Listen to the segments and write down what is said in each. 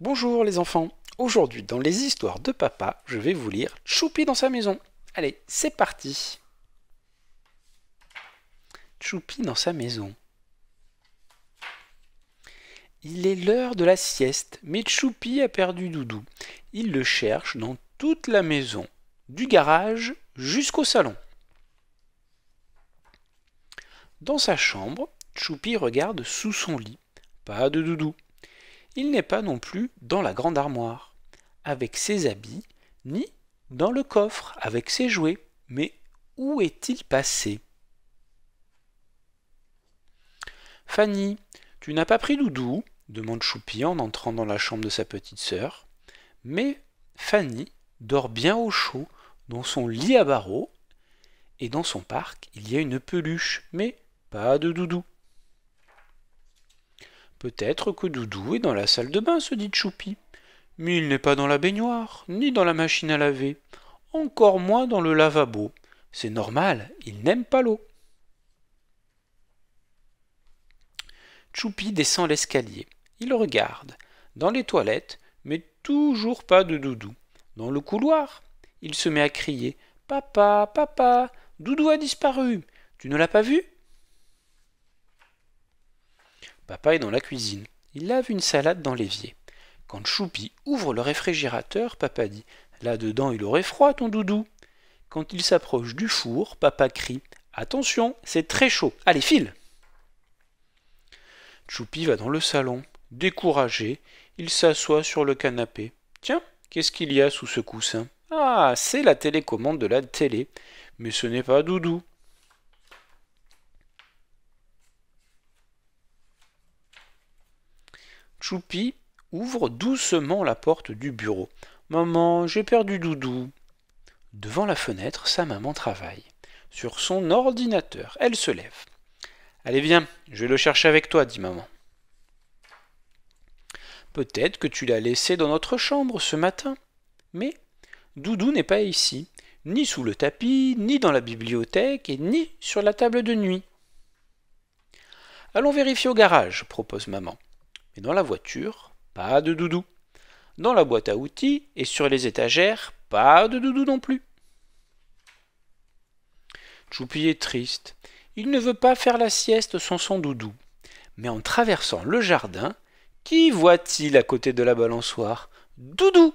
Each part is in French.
Bonjour les enfants, aujourd'hui dans les histoires de papa, je vais vous lire Choupi dans sa maison. Allez, c'est parti Choupi dans sa maison. Il est l'heure de la sieste, mais Choupi a perdu Doudou. Il le cherche dans toute la maison, du garage jusqu'au salon. Dans sa chambre, Choupi regarde sous son lit. Pas de Doudou il n'est pas non plus dans la grande armoire, avec ses habits, ni dans le coffre, avec ses jouets. Mais où est-il passé Fanny, tu n'as pas pris Doudou demande Choupi en entrant dans la chambre de sa petite sœur. Mais Fanny dort bien au chaud dans son lit à barreaux, et dans son parc il y a une peluche, mais pas de doudou. Peut-être que Doudou est dans la salle de bain, se dit Choupi. Mais il n'est pas dans la baignoire, ni dans la machine à laver, encore moins dans le lavabo. C'est normal, il n'aime pas l'eau. Choupi descend l'escalier. Il regarde. Dans les toilettes, mais toujours pas de Doudou. Dans le couloir, il se met à crier Papa, papa, Doudou a disparu. Tu ne l'as pas vu Papa est dans la cuisine. Il lave une salade dans l'évier. Quand Choupi ouvre le réfrigérateur, papa dit Là-dedans, il aurait froid, ton doudou. Quand il s'approche du four, papa crie Attention, c'est très chaud. Allez, file Choupi va dans le salon. Découragé, il s'assoit sur le canapé. Tiens, qu'est-ce qu'il y a sous ce coussin Ah, c'est la télécommande de la télé. Mais ce n'est pas Doudou. Choupi ouvre doucement la porte du bureau. Maman, j'ai perdu Doudou. Devant la fenêtre, sa maman travaille. Sur son ordinateur, elle se lève. Allez, viens, je vais le chercher avec toi, dit maman. Peut-être que tu l'as laissé dans notre chambre ce matin. Mais Doudou n'est pas ici, ni sous le tapis, ni dans la bibliothèque, et ni sur la table de nuit. Allons vérifier au garage, propose maman. Mais dans la voiture, pas de doudou. Dans la boîte à outils et sur les étagères, pas de doudou non plus. Choupi est triste. Il ne veut pas faire la sieste sans son doudou. Mais en traversant le jardin, qui voit-il à côté de la balançoire Doudou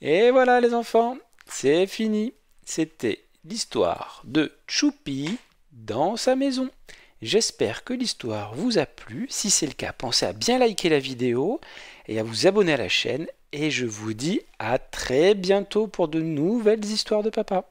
Et voilà les enfants, c'est fini. C'était l'histoire de Choupi dans sa maison. J'espère que l'histoire vous a plu. Si c'est le cas, pensez à bien liker la vidéo et à vous abonner à la chaîne. Et je vous dis à très bientôt pour de nouvelles histoires de papa.